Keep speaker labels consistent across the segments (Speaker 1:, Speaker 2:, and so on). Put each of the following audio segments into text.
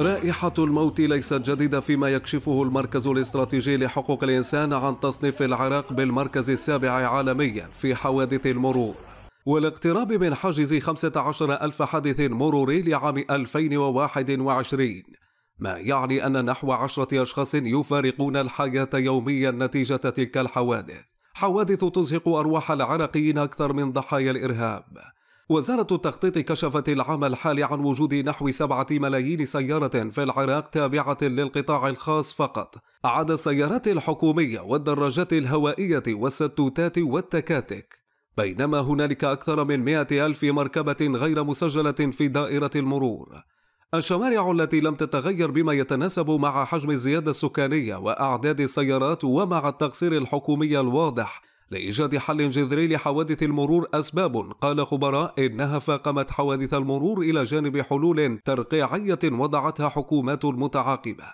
Speaker 1: رائحة الموت ليست جديدة فيما يكشفه المركز الاستراتيجي لحقوق الإنسان عن تصنيف العراق بالمركز السابع عالميا في حوادث المرور والاقتراب من حاجز 15 ألف حادث مروري لعام 2021 ما يعني أن نحو عشرة أشخاص يفارقون الحياة يوميا نتيجة تلك الحوادث حوادث تزهق أرواح العراقيين أكثر من ضحايا الإرهاب وزارة التخطيط كشفت العام الحالي عن وجود نحو سبعة ملايين سيارة في العراق تابعة للقطاع الخاص فقط عدا السيارات الحكومية والدراجات الهوائية والستوتات والتكاتك بينما هنالك أكثر من مئة ألف مركبة غير مسجلة في دائرة المرور الشوارع التي لم تتغير بما يتناسب مع حجم الزيادة السكانية وأعداد السيارات ومع التقصير الحكومي الواضح لإيجاد حل جذري لحوادث المرور أسباب قال خبراء إنها فاقمت حوادث المرور إلى جانب حلول ترقيعية وضعتها حكومات متعاقبة.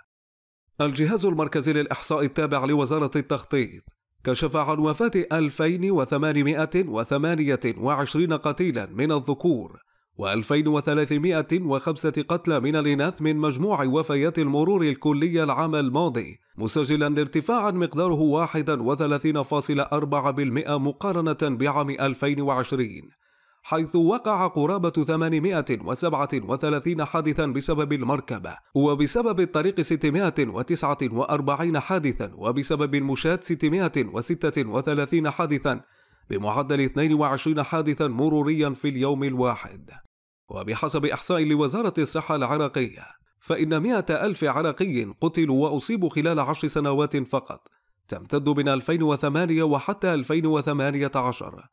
Speaker 1: الجهاز المركزي للإحصاء التابع لوزارة التخطيط كشف عن وفاة 2828 قتيلا من الذكور و2305 قتلى من الإناث من مجموع وفيات المرور الكلية العام الماضي مسجلا ارتفاعا مقداره 31.4% مقارنة بعام 2020 حيث وقع قرابة 837 حادثا بسبب المركبة وبسبب الطريق 649 حادثا وبسبب المشاة 636 حادثا بمعدل 22 حادثا مروريا في اليوم الواحد وبحسب إحصاء لوزارة الصحة العراقية فإن مئة ألف عراقي قتلوا وأصيبوا خلال عشر سنوات فقط تمتد من 2008 وحتى 2018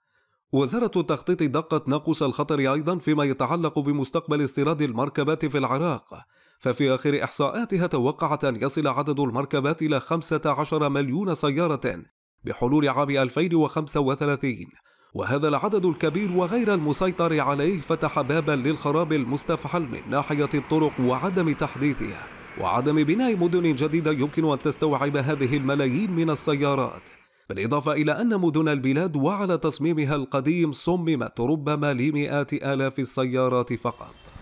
Speaker 1: وزارة التخطيط دقت ناقوس الخطر أيضا فيما يتعلق بمستقبل استيراد المركبات في العراق ففي آخر إحصاءاتها توقعت أن يصل عدد المركبات إلى 15 مليون سيارة بحلول عام 2035 وهذا العدد الكبير وغير المسيطر عليه فتح بابا للخراب المستفحل من ناحية الطرق وعدم تحديثها وعدم بناء مدن جديدة يمكن أن تستوعب هذه الملايين من السيارات بالإضافة إلى أن مدن البلاد وعلى تصميمها القديم صممت ربما لمئات آلاف السيارات فقط